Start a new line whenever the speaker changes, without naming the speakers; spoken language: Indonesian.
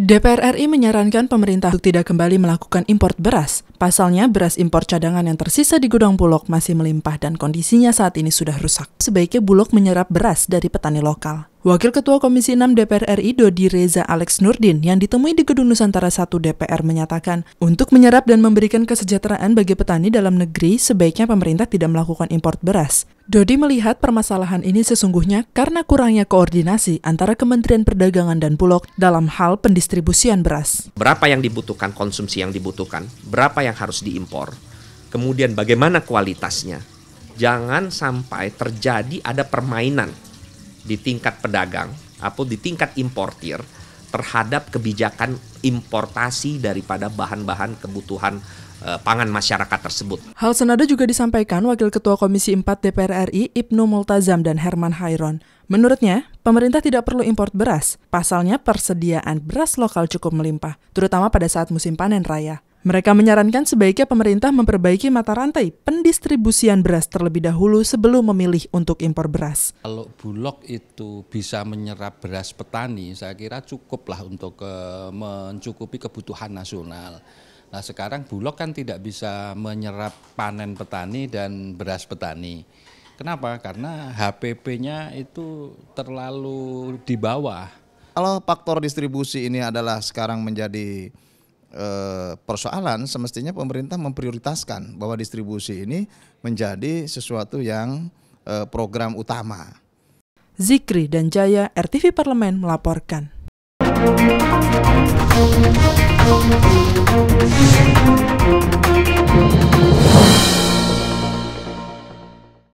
DPR RI menyarankan pemerintah untuk tidak kembali melakukan impor beras. Pasalnya, beras impor cadangan yang tersisa di gudang Bulog masih melimpah dan kondisinya saat ini sudah rusak. Sebaiknya Bulog menyerap beras dari petani lokal. Wakil Ketua Komisi 6 DPR RI Dodi Reza Alex Nurdin yang ditemui di Gedung Nusantara 1 DPR menyatakan, untuk menyerap dan memberikan kesejahteraan bagi petani dalam negeri, sebaiknya pemerintah tidak melakukan impor beras. Dodi melihat permasalahan ini sesungguhnya karena kurangnya koordinasi antara Kementerian Perdagangan dan Bulog dalam hal pendistribusian beras.
Berapa yang dibutuhkan, konsumsi yang dibutuhkan, berapa yang harus diimpor, kemudian bagaimana kualitasnya. Jangan sampai terjadi ada permainan di tingkat pedagang atau di tingkat importir terhadap kebijakan importasi daripada bahan-bahan kebutuhan eh, pangan masyarakat tersebut.
Hal senada juga disampaikan Wakil Ketua Komisi 4 DPR RI Ibnu Multazam dan Herman Hairon. Menurutnya, pemerintah tidak perlu impor beras. Pasalnya persediaan beras lokal cukup melimpah, terutama pada saat musim panen raya. Mereka menyarankan sebaiknya pemerintah memperbaiki mata rantai pendistribusian beras terlebih dahulu sebelum memilih untuk impor beras.
Kalau Bulog itu bisa menyerap beras petani, saya kira cukuplah untuk eh, mencukupi kebutuhan nasional. Nah sekarang Bulog kan tidak bisa menyerap panen petani dan beras petani.
Kenapa? Karena HPP-nya itu terlalu di bawah. Kalau faktor distribusi ini adalah sekarang menjadi e, persoalan, semestinya pemerintah memprioritaskan bahwa distribusi ini menjadi sesuatu yang e, program utama.
Zikri dan Jaya, RTV Parlemen melaporkan.